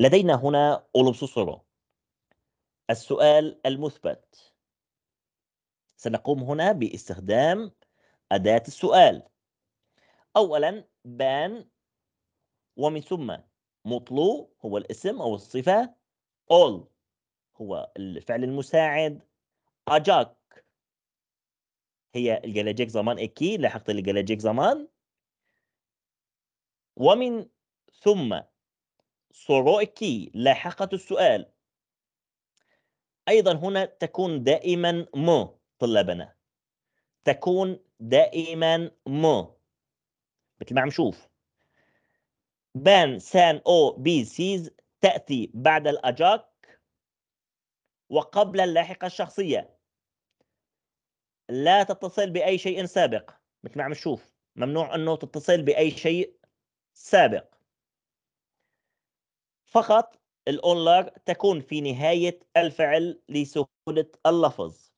لدينا هنا أولوبسوسورا السؤال المثبت سنقوم هنا باستخدام أداة السؤال أولا بان ومن ثم مطلو هو الاسم أو الصفة all هو الفعل المساعد أجاك هي الجلاجيك زمان إكي لاحقت الجلاجيك زمان ومن ثم سورويكي لاحقة السؤال أيضا هنا تكون دائما م طلابنا تكون دائما م مثل ما عم نشوف بان سان أو بي سيز تأتي بعد الأجاك وقبل اللاحقة الشخصية لا تتصل بأي شيء سابق مثل ما عم نشوف ممنوع أنه تتصل بأي شيء سابق فقط الأونلاغ تكون في نهاية الفعل لسهولة اللفظ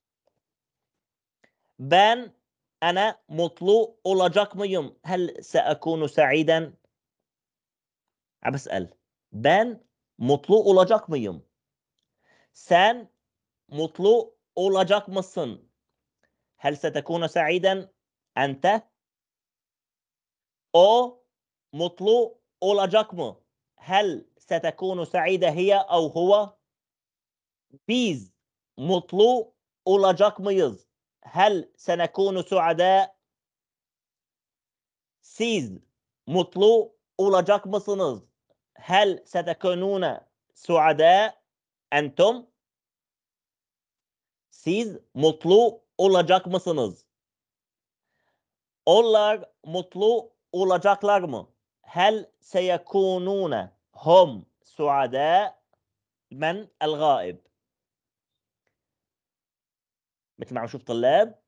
بان أنا مطلوء olacak ميوم هل سأكون سعيدا عم بسأل بان مطلوء olacak mıyım سان مطلوء olacak مصن هل ستكون سعيدا أنت أو مطلوء olacak mı هل ستكون سعيدة هي أو هو بيز مطلو أولا جاك ميز هل سنكون سعداء سيز مطلو أولا جاك مصنز هل ستكونون سعداء أنتم سيز مطلو أولا جاك مصنز أولا مطلو أولا جاك لغم هل سيكونون هم سعداء من الغائب مثل ما عم نشوف طلاب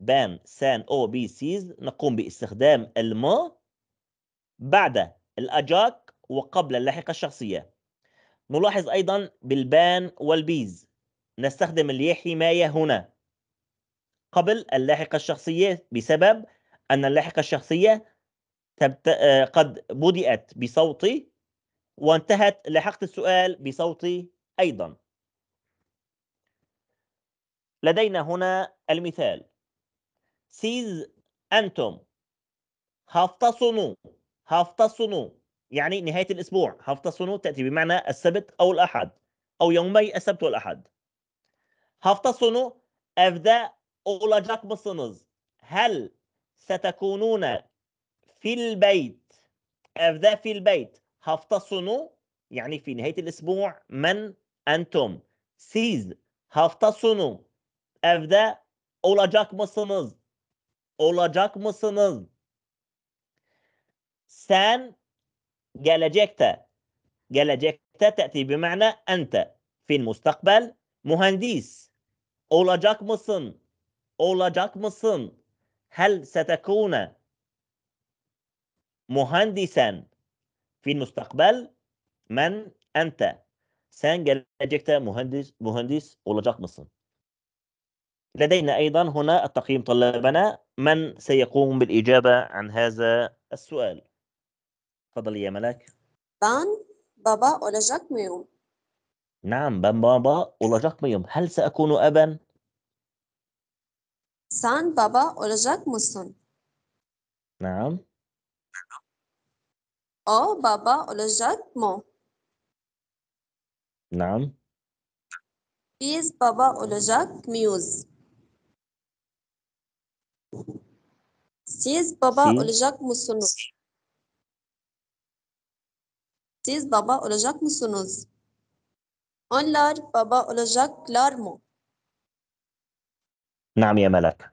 بام سان او بي سيز نقوم باستخدام الما بعد الاجاك وقبل اللاحقه الشخصيه نلاحظ ايضا بالبان والبيز نستخدم الياء حمايه هنا قبل اللاحقه الشخصيه بسبب ان اللاحقه الشخصيه تبت... آه، قد بدأت بصوتي وانتهت لاحقت السؤال بصوتي أيضا لدينا هنا المثال سيز أنتم هفتصنوا هفتصنوا يعني نهاية الأسبوع هفتصنوا تأتي بمعنى السبت أو الأحد أو يومي السبت والأحد هفتصنوا أفدا أولاجاك مصنز هل ستكونون في البيت أبدأ في البيت هفتصنوا يعني في نهاية الأسبوع من أنتم siz hafta sonu evde olacak mısınız? Olacak mısınız? Sen gelecekte gelecekte تأتي بمعنى أنت في المستقبل مهندس olacak mısın? olacak mısın? هل ستكون مهندسا في المستقبل من أنت سان جلجكت مهندس مهندس olacak mısın لدينا أيضا هنا التقييم طلابنا من سيقوم بالإجابة عن هذا السؤال تفضلي يا ملاك بان بابا olacak ميوم نعم بان بابا olacak ميوم هل سأكون أبا سان بابا olacak mısın نعم او آه، بابا اولجات مو نعم بيز بابا اولجات ميوز سيز بابا اولجات مسونوز سيز بابا اولجات مسونوز اون لار بابا اولجات لارمو نعم يا ملك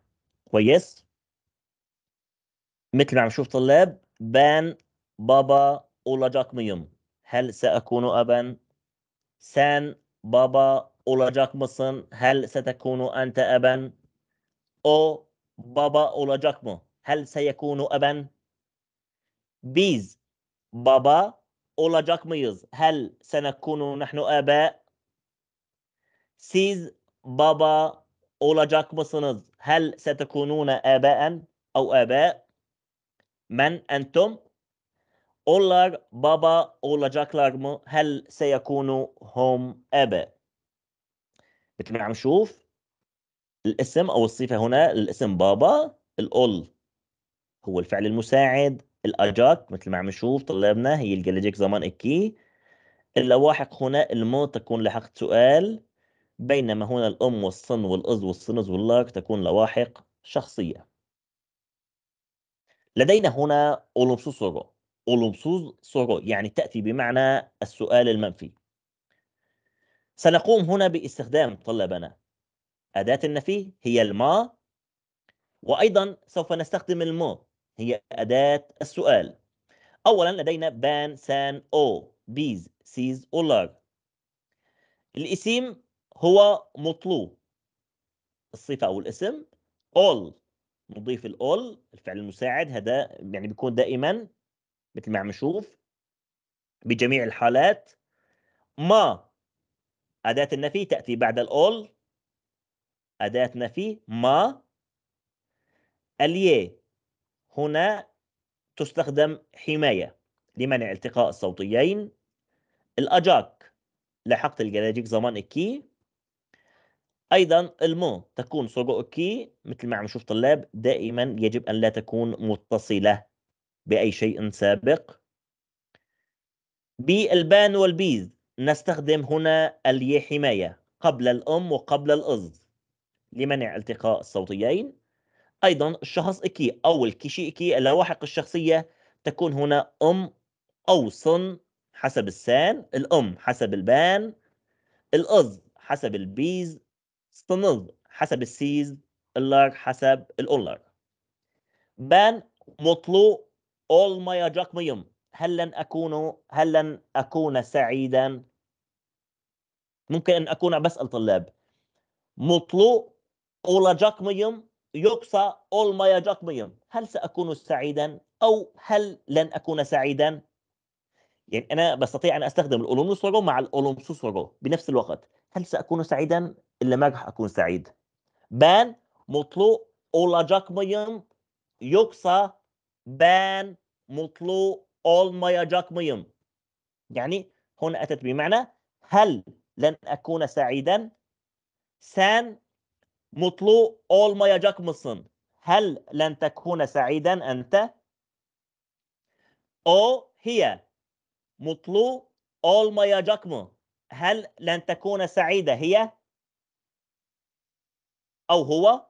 كويس مثل ما عم شوف طلاب بان بابا olacak mıyım? هل سأكون أبا؟ سان بابا olacak mısın? هل ستكون أنت أبا؟ O بابا olacak mı? هل سيكون أبا؟ Biz بابا olacak mıyız? هل سنكون نحن أباء؟ Siz بابا olacak mısınız? هل ستكونون آباء أو آباء؟ من أنتم؟ أولار بابا أولا جاك لارمو هل سيكونوا هم أبا؟ مثل ما عم نشوف الاسم أو الصفة هنا الاسم بابا الأول هو الفعل المساعد الأجاك مثل ما عم نشوف طلابنا هي الجلجيك زمان إكي اللواحق هنا المو تكون لحقت سؤال بينما هنا الأم والصن والأز والصنز واللاك تكون لواحق شخصية لدينا هنا أولمسوس سورو أولمسوس سورو يعني تأتي بمعنى السؤال المنفي سنقوم هنا باستخدام طلبنا أداة النفي هي الما وأيضا سوف نستخدم المو هي أداة السؤال أولا لدينا بان سان أو بيز سيز أولار الاسم هو مطلوب الصفة أو الاسم all نضيف الاول الفعل المساعد هذا يعني بيكون دائما مثل ما عم نشوف بجميع الحالات ما أداة النفي تأتي بعد الأول أداة نفي ما الي هنا تستخدم حماية لمنع التقاء الصوتيين الأجاك لاحقت الجلاجيك زمان الكي ايضا المو تكون اوكي مثل ما عم نشوف طلاب دائما يجب ان لا تكون متصله باي شيء سابق بالبان والبيز نستخدم هنا الي حمايه قبل الام وقبل الاز لمنع التقاء الصوتيين ايضا الشخص اكي او الكيشي اكي اللواحق الشخصيه تكون هنا ام او صن حسب السان الام حسب البان الاز حسب البيز استنض حسب السيز اللارج حسب الاولر بان مطلو اول ما يجاك ميم هل لن اكون هل لن اكون سعيدا ممكن ان اكون بسال طلاب مطلو اول جاك ميم يقصى اول ما يجاك ميم هل ساكون سعيدا او هل لن اكون سعيدا يعني انا بستطيع ان استخدم الاولومنوس مع الاولومسوس بنفس الوقت هل ساكون سعيدا اللي ما أكون سعيد بان مطلو اولا جاك ميم يقصى بان مطلو اول ما جاك ميم يعني هنا اتت بمعنى هل لن اكون سعيدا سان مطلو اول ما جاك مصن هل لن تكون سعيدا انت او هي مطلو اول ما مايا جاك هل لن تكون سعيده هي أو هو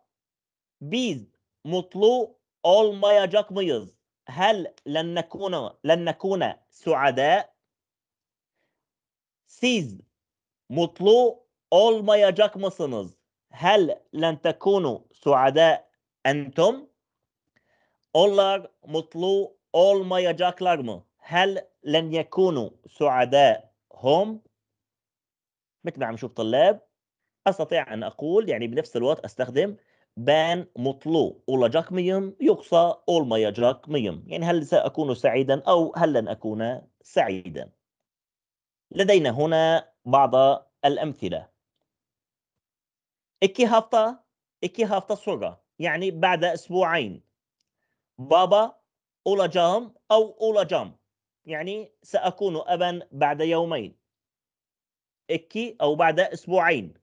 بيز مطلو أول ما يجاك ميز هل لن نكون لن نكون سعداء سيز مطلو أول ما يجاك مصنز هل لن تكونوا سعداء أنتم أولار مطلو أول ما يجاك لارم هل لن يكونوا سعداء هم مثل ما عم نشوف طلاب استطيع ان اقول يعني بنفس الوقت استخدم بان مطلو جاك ميم يقصى اول ما ميم يعني هل سأكون سعيدا أو هل لن أكون سعيدا لدينا هنا بعض الأمثلة إكي هفتا إكي هفتا صغا يعني بعد أسبوعين بابا جام أو جام يعني سأكون أبا بعد يومين إكي أو بعد أسبوعين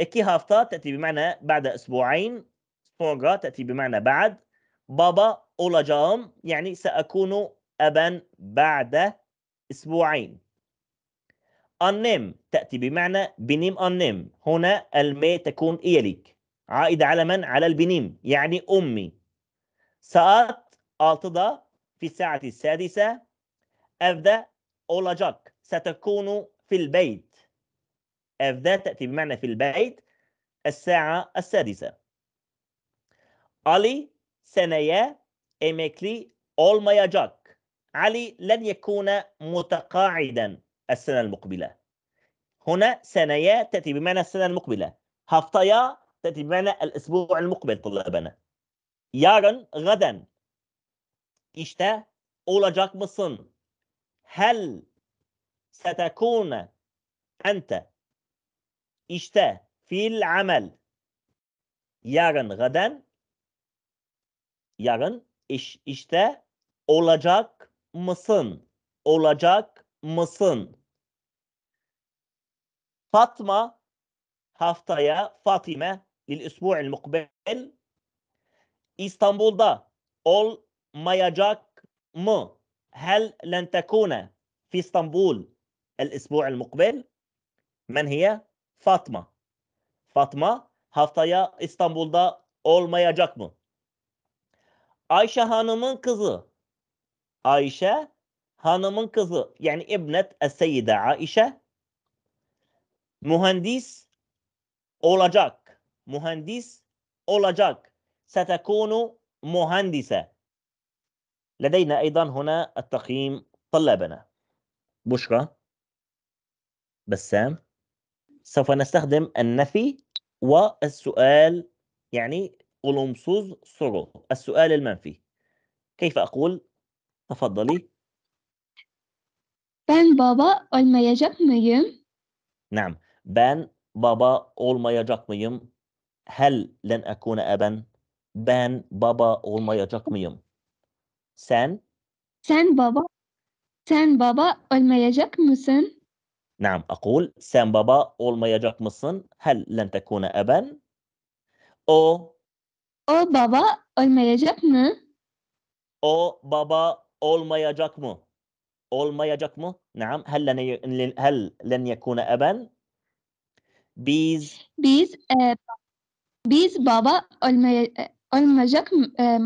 هافتا تأتي بمعنى بعد أسبوعين سبونغا تأتي بمعنى بعد بابا جام يعني سأكون أبا بعد أسبوعين أنيم تأتي بمعنى بنيم أنيم هنا الماء تكون إيليك عائدة على من؟ على البنيم يعني أمي سأت ألتضى في الساعة السادسة أبدأ أولاجاك ستكون في البيت أفدا تأتي بمعنى في البيت الساعة السادسة علي سنيا إمكلي مايا جاك علي لن يكون متقاعدا السنة المقبلة هنا سنيا تأتي بمعنى السنة المقبلة هفتيا تأتي بمعنى الأسبوع المقبل طلابنا يارن غدا اولا جاك mısın? هل ستكون انت İşte fil amel. Yarın gaden. Yarın iş, işte olacak mısın? Olacak mısın? Fatma haftaya Fatime lil isbu'il mukbel İstanbul'da olmayacak mı? Hel len tekune fi İstanbul el isbu'il mukbel? Men hiye? Fatma. Fatma haftaya İstanbul'da olmayacak mı? Ayşe Hanım'ın kızı. Ayşe Hanım'ın kızı. Yani İbnet Es-Seyyide Aişe. Mühendis olacak. Mühendis olacak. Setekunu mühendise. لدينا أيضا هنا التقييم طلابنا بشرى بسام سوف نستخدم النفي والسؤال يعني ألمسوز سرو السؤال المنفي كيف أقول؟ تفضلي بان بابا أولما يجب ميم نعم بان بابا أولما يجب ميم هل لن أكون أبا؟ بان بابا أولما يجب ميم سان سان بابا سان بابا أولما يجب مسن نعم أقول سام بابا أول ما يجاك مصن هل لن تكون أبا؟ أو أو بابا أول ما يجاك من أو بابا أول ما يجاك من أول ما يجاك من نعم هل لن ي... هل لن يكون أبا؟ بيز بيز آه، بيز بابا أول ما أول ما جاك آه،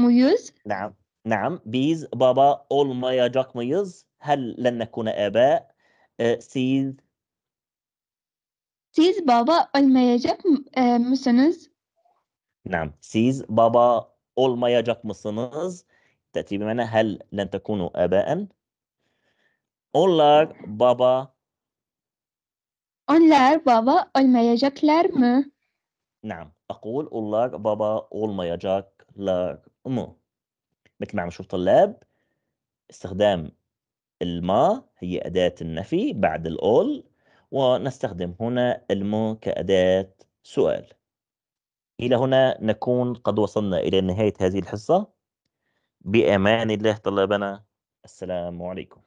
ميوز نعم نعم بيز بابا أول ما يجاك ميوز هل لن نكون آباء؟ سيز سيز بابا olmayacak e, mısınız? نعم سيز بابا olmayacak mısınız? تأتي بمعنى هل لن تكونوا آباء؟ Onlar baba Onlar baba olmayacaklar mı? نعم أقول onlar baba olmayacaklar mı؟ مثل ما عم نشوف طلاب استخدام الما هي أداة النفي بعد الأول ونستخدم هنا المو كأداة سؤال إلى هنا نكون قد وصلنا إلى نهاية هذه الحصة بأمان الله طلابنا السلام عليكم